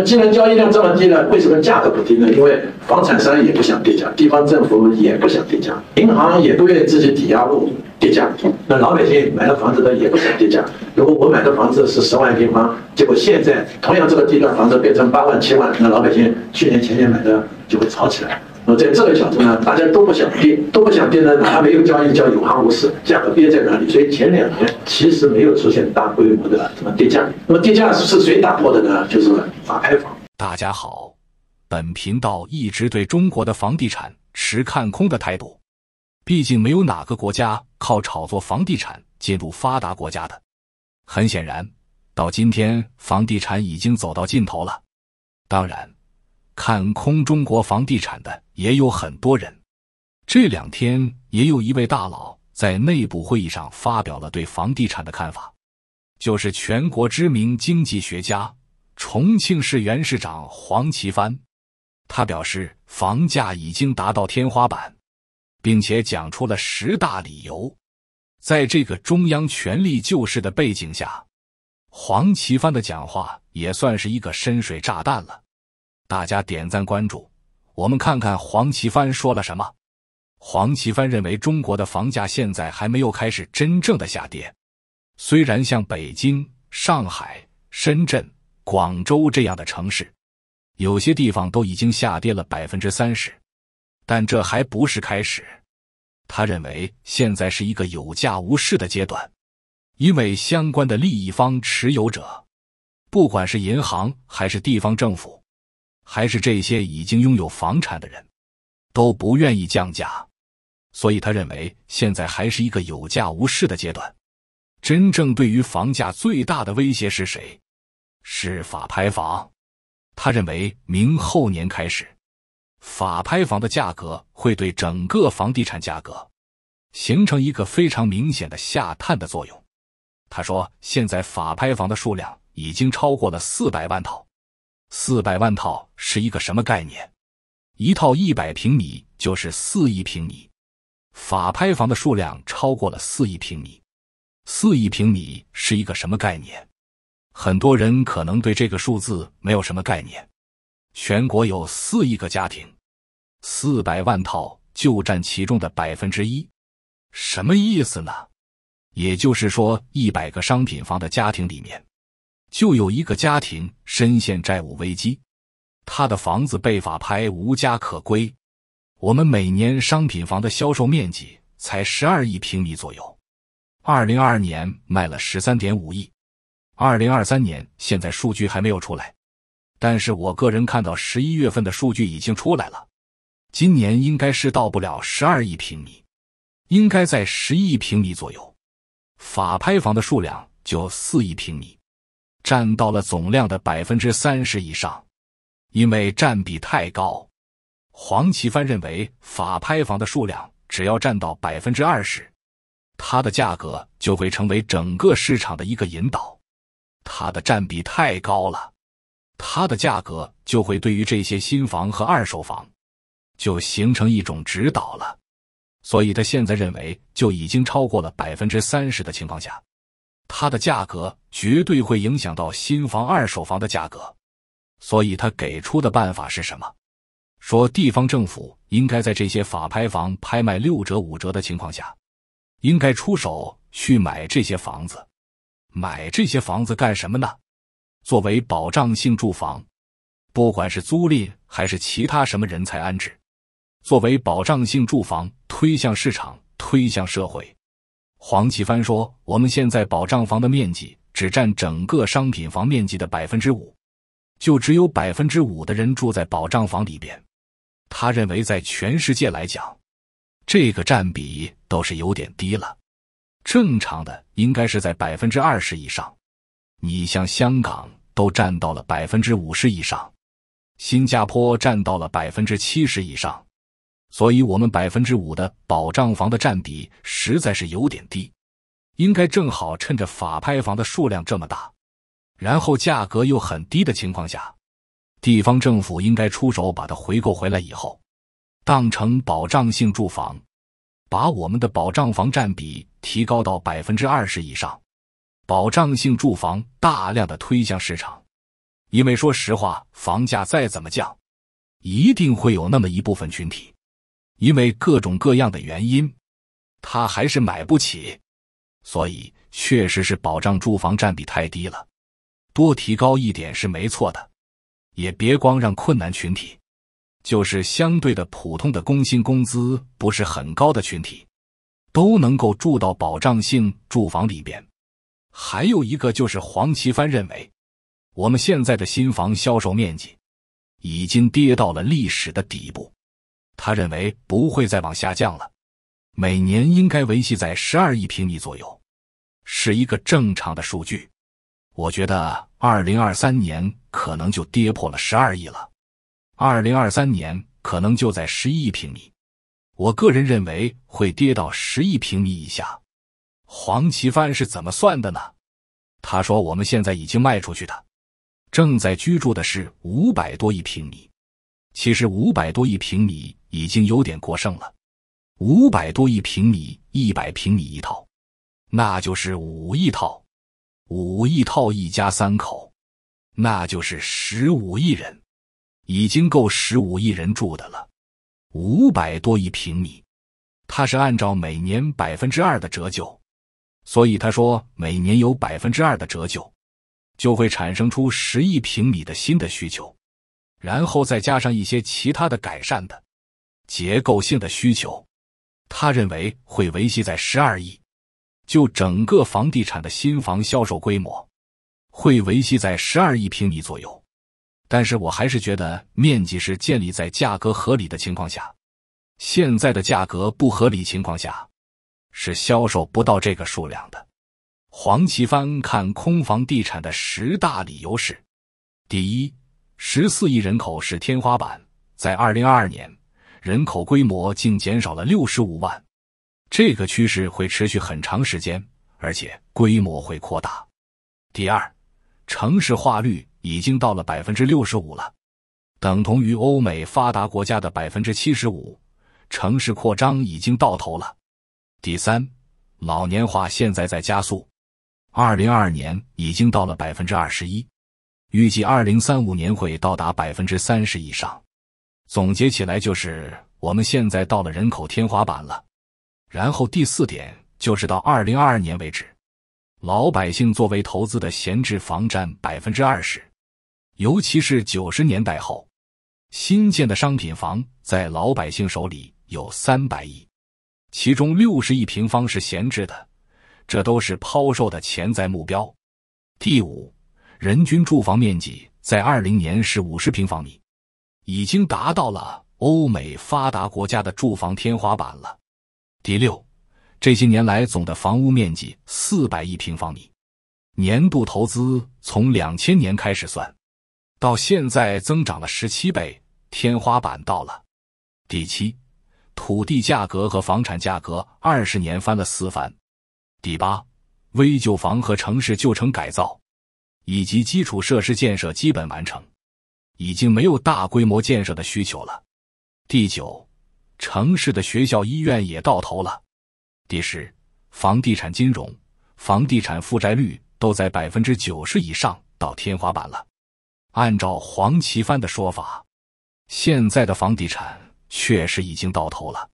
那既然交易量这么低了，为什么价格不低呢？因为房产商也不想跌价，地方政府也不想跌价，银行也不愿意自己抵押物跌价，那老百姓买了房子的也不想跌价。如果我买的房子是十万平方，结果现在同样这个地段房子变成八万、七万，那老百姓去年、前年买的就会炒起来。么在这个角度呢，大家都不想跌，都不想跌呢，还没有交易，叫有行无市，价格跌在哪里？所以前两年其实没有出现大规模的什么跌价。那么跌价是谁打破的呢？就是法拍房。大家好，本频道一直对中国的房地产持看空的态度，毕竟没有哪个国家靠炒作房地产进入发达国家的。很显然，到今天房地产已经走到尽头了。当然。看空中国房地产的也有很多人，这两天也有一位大佬在内部会议上发表了对房地产的看法，就是全国知名经济学家、重庆市原市长黄奇帆。他表示，房价已经达到天花板，并且讲出了十大理由。在这个中央权力救市的背景下，黄奇帆的讲话也算是一个深水炸弹了。大家点赞关注，我们看看黄奇帆说了什么。黄奇帆认为中国的房价现在还没有开始真正的下跌，虽然像北京、上海、深圳、广州这样的城市，有些地方都已经下跌了百分之三十，但这还不是开始。他认为现在是一个有价无市的阶段，因为相关的利益方持有者，不管是银行还是地方政府。还是这些已经拥有房产的人，都不愿意降价，所以他认为现在还是一个有价无市的阶段。真正对于房价最大的威胁是谁？是法拍房。他认为明后年开始，法拍房的价格会对整个房地产价格形成一个非常明显的下探的作用。他说，现在法拍房的数量已经超过了四百万套。四百万套是一个什么概念？一套一百平米就是四亿平米，法拍房的数量超过了四亿平米。四亿平米是一个什么概念？很多人可能对这个数字没有什么概念。全国有四亿个家庭，四百万套就占其中的百分之一，什么意思呢？也就是说，一百个商品房的家庭里面。就有一个家庭深陷债务危机，他的房子被法拍，无家可归。我们每年商品房的销售面积才十二亿平米左右，二零二二年卖了十三点五亿，二零二三年现在数据还没有出来，但是我个人看到十一月份的数据已经出来了，今年应该是到不了十二亿平米，应该在十亿平米左右，法拍房的数量就四亿平米。占到了总量的百分之三十以上，因为占比太高，黄奇帆认为法拍房的数量只要占到百分之二十，它的价格就会成为整个市场的一个引导。它的占比太高了，它的价格就会对于这些新房和二手房就形成一种指导了。所以他现在认为就已经超过了百分之三十的情况下。它的价格绝对会影响到新房、二手房的价格，所以他给出的办法是什么？说地方政府应该在这些法拍房拍卖六折、五折的情况下，应该出手去买这些房子。买这些房子干什么呢？作为保障性住房，不管是租赁还是其他什么人才安置，作为保障性住房推向市场、推向社会。黄奇帆说：“我们现在保障房的面积只占整个商品房面积的百分之五，就只有百分之五的人住在保障房里边。他认为，在全世界来讲，这个占比倒是有点低了。正常的应该是在百分之二十以上。你像香港都占到了百分之五十以上，新加坡占到了百分之七十以上。”所以，我们百分之五的保障房的占比实在是有点低，应该正好趁着法拍房的数量这么大，然后价格又很低的情况下，地方政府应该出手把它回购回来以后，当成保障性住房，把我们的保障房占比提高到百分之二十以上，保障性住房大量的推向市场，因为说实话，房价再怎么降，一定会有那么一部分群体。因为各种各样的原因，他还是买不起，所以确实是保障住房占比太低了，多提高一点是没错的，也别光让困难群体，就是相对的普通的工薪工资不是很高的群体，都能够住到保障性住房里边。还有一个就是黄奇帆认为，我们现在的新房销售面积已经跌到了历史的底部。他认为不会再往下降了，每年应该维系在十二亿平米左右，是一个正常的数据。我觉得二零二三年可能就跌破了十二亿了，二零二三年可能就在十一亿平米。我个人认为会跌到十亿平米以下。黄奇帆是怎么算的呢？他说我们现在已经卖出去的，正在居住的是五百多亿平米，其实五百多亿平米。已经有点过剩了，五百多亿平米，一百平米一套，那就是五亿套，五亿套一家三口，那就是十五亿人，已经够十五亿人住的了。五百多亿平米，它是按照每年百分之二的折旧，所以他说每年有百分之二的折旧，就会产生出十亿平米的新的需求，然后再加上一些其他的改善的。结构性的需求，他认为会维系在十二亿。就整个房地产的新房销售规模，会维系在十二亿平米左右。但是我还是觉得面积是建立在价格合理的情况下。现在的价格不合理情况下，是销售不到这个数量的。黄奇帆看空房地产的十大理由是：第一，十四亿人口是天花板，在二零二二年。人口规模竟减少了六十五万，这个趋势会持续很长时间，而且规模会扩大。第二，城市化率已经到了百分之六十五了，等同于欧美发达国家的百分之七十五，城市扩张已经到头了。第三，老年化现在在加速，二零二二年已经到了百分之二十一，预计二零三五年会到达百分之三十以上。总结起来就是我们现在到了人口天花板了。然后第四点就是到二零二二年为止，老百姓作为投资的闲置房占百分之二十，尤其是九十年代后新建的商品房在老百姓手里有三百亿，其中六十亿平方是闲置的，这都是抛售的潜在目标。第五，人均住房面积在二零年是五十平方米。已经达到了欧美发达国家的住房天花板了。第六，这些年来总的房屋面积四百亿平方米，年度投资从两千年开始算，到现在增长了十七倍，天花板到了。第七，土地价格和房产价格二十年翻了四番。第八，危旧房和城市旧城改造以及基础设施建设基本完成。已经没有大规模建设的需求了。第九，城市的学校、医院也到头了。第十，房地产、金融、房地产负债率都在百分之九十以上，到天花板了。按照黄奇帆的说法，现在的房地产确实已经到头了。